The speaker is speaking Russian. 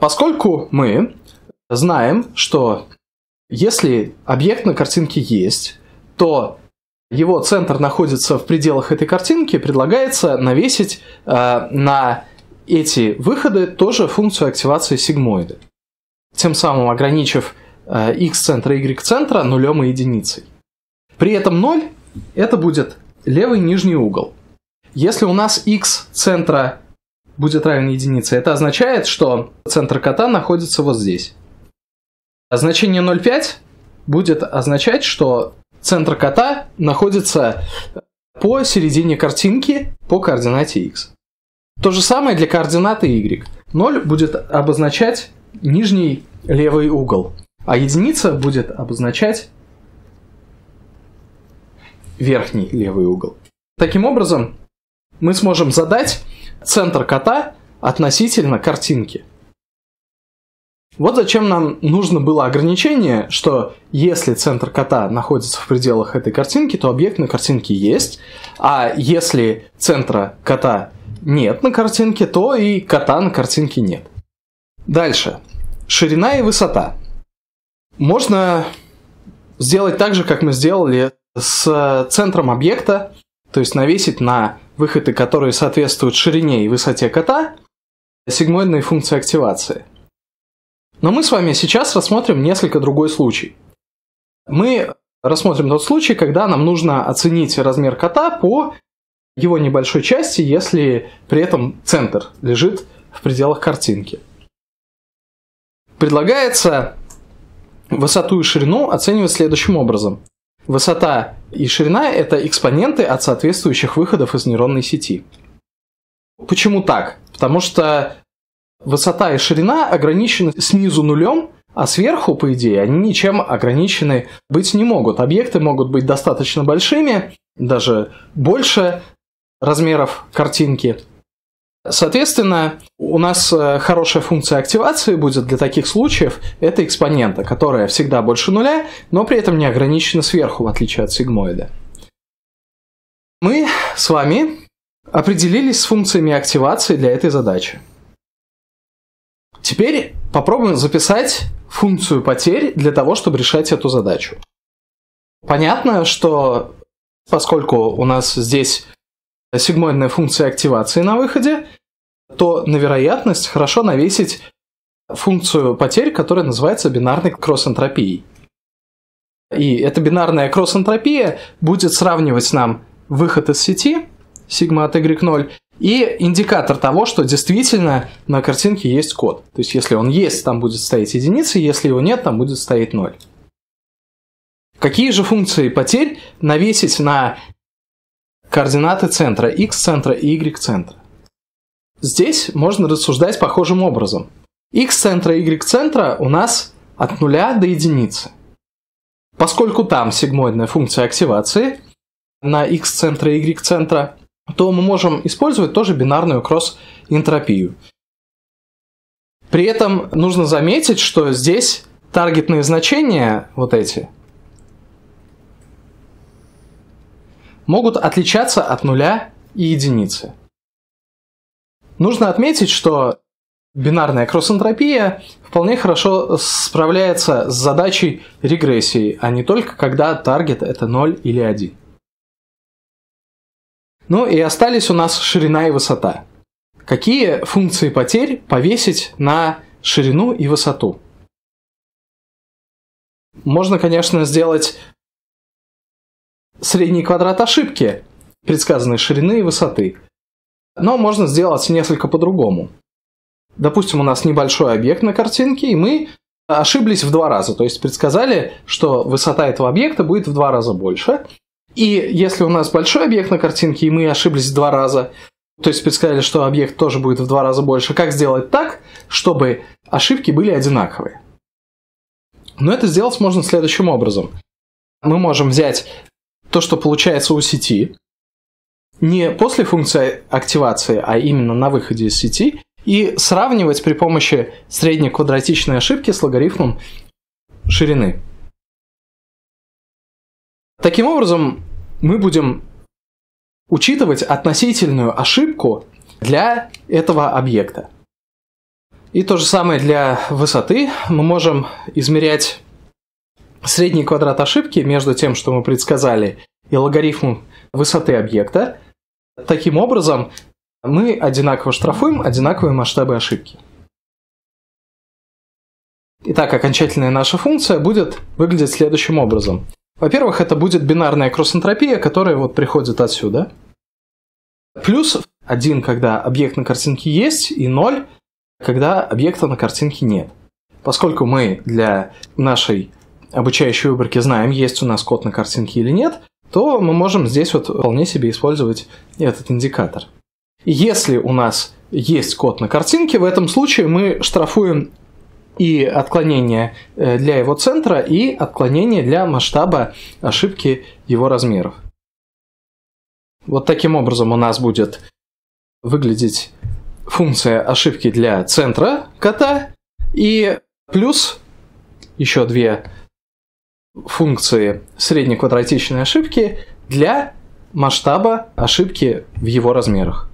Поскольку мы знаем, что если объект на картинке есть, то его центр находится в пределах этой картинки, предлагается навесить э, на эти выходы тоже функцию активации сигмоида, тем самым ограничив э, x центра y центра нулем и единицей. При этом 0 это будет левый нижний угол. Если у нас x центра будет равен единице. Это означает, что центр кота находится вот здесь. А значение 0,5 будет означать, что центр кота находится по середине картинки по координате x. То же самое для координаты y. 0 будет обозначать нижний левый угол, а единица будет обозначать верхний левый угол. Таким образом, мы сможем задать центр кота относительно картинки. Вот зачем нам нужно было ограничение, что если центр кота находится в пределах этой картинки, то объект на картинке есть, а если центра кота нет на картинке, то и кота на картинке нет. Дальше. Ширина и высота. Можно сделать так же, как мы сделали с центром объекта, то есть навесить на выходы, которые соответствуют ширине и высоте кота, сигмоидные функции активации. Но мы с вами сейчас рассмотрим несколько другой случай. Мы рассмотрим тот случай, когда нам нужно оценить размер кота по его небольшой части, если при этом центр лежит в пределах картинки. Предлагается высоту и ширину оценивать следующим образом. Высота и ширина — это экспоненты от соответствующих выходов из нейронной сети. Почему так? Потому что высота и ширина ограничены снизу нулем, а сверху, по идее, они ничем ограничены быть не могут. Объекты могут быть достаточно большими, даже больше размеров картинки, Соответственно, у нас э, хорошая функция активации будет для таких случаев. Это экспонента, которая всегда больше нуля, но при этом не ограничена сверху, в отличие от сигмоида. Мы с вами определились с функциями активации для этой задачи. Теперь попробуем записать функцию потерь для того, чтобы решать эту задачу. Понятно, что поскольку у нас здесь сигмоидная функция активации на выходе, то на вероятность хорошо навесить функцию потерь, которая называется бинарной кросс-энтропией. И эта бинарная кросс-энтропия будет сравнивать нам выход из сети, сигма от y0, и индикатор того, что действительно на картинке есть код. То есть, если он есть, там будет стоять единица, если его нет, там будет стоять 0. Какие же функции потерь навесить на координаты центра x центра и y центра. Здесь можно рассуждать похожим образом. x центра и y центра у нас от нуля до единицы. Поскольку там сигмоидная функция активации на x центра и y центра, то мы можем использовать тоже бинарную кросс-энтропию. При этом нужно заметить, что здесь таргетные значения, вот эти, могут отличаться от нуля и единицы. Нужно отметить, что бинарная кроссэнтропия вполне хорошо справляется с задачей регрессии, а не только когда таргет это 0 или 1. Ну и остались у нас ширина и высота. Какие функции потерь повесить на ширину и высоту? Можно, конечно, сделать средний квадрат ошибки предсказанной ширины и высоты. Но можно сделать несколько по-другому. Допустим, у нас небольшой объект на картинке, и мы ошиблись в два раза. То есть предсказали, что высота этого объекта будет в два раза больше. И если у нас большой объект на картинке, и мы ошиблись в два раза, то есть предсказали, что объект тоже будет в два раза больше, как сделать так, чтобы ошибки были одинаковые? Но это сделать можно следующим образом. Мы можем взять то, что получается у сети, не после функции активации, а именно на выходе из сети, и сравнивать при помощи средней квадратичной ошибки с логарифмом ширины. Таким образом, мы будем учитывать относительную ошибку для этого объекта. И то же самое для высоты. Мы можем измерять средний квадрат ошибки между тем, что мы предсказали, и логарифмом высоты объекта. Таким образом, мы одинаково штрафуем одинаковые масштабы ошибки. Итак, окончательная наша функция будет выглядеть следующим образом. Во-первых, это будет бинарная кроссэнтропия, которая вот приходит отсюда. Плюс 1, когда объект на картинке есть, и 0, когда объекта на картинке нет. Поскольку мы для нашей обучающие выборки знаем, есть у нас код на картинке или нет, то мы можем здесь вот вполне себе использовать этот индикатор. Если у нас есть код на картинке, в этом случае мы штрафуем и отклонение э, для его центра, и отклонение для масштаба ошибки его размеров. Вот таким образом у нас будет выглядеть функция ошибки для центра кота и плюс еще две функции среднеквадратичной ошибки для масштаба ошибки в его размерах.